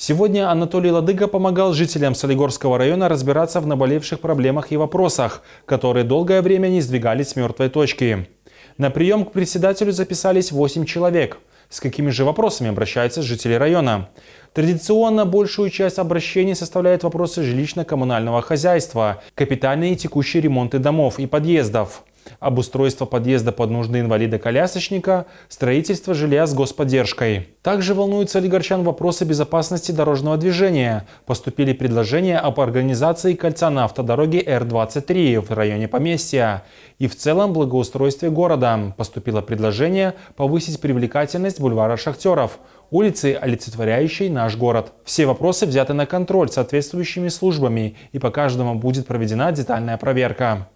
Сегодня Анатолий Ладыга помогал жителям Солигорского района разбираться в наболевших проблемах и вопросах, которые долгое время не сдвигались с мертвой точки. На прием к председателю записались 8 человек. С какими же вопросами обращаются жители района? Традиционно большую часть обращений составляют вопросы жилищно-коммунального хозяйства, капитальные и текущие ремонты домов и подъездов обустройство подъезда под нужды инвалида-колясочника, строительство жилья с господдержкой. Также волнуются ли горчан вопросы безопасности дорожного движения. Поступили предложения об организации кольца на автодороге Р-23 в районе поместья. И в целом благоустройстве города. Поступило предложение повысить привлекательность бульвара Шахтеров улицы, олицетворяющей наш город. Все вопросы взяты на контроль соответствующими службами, и по каждому будет проведена детальная проверка.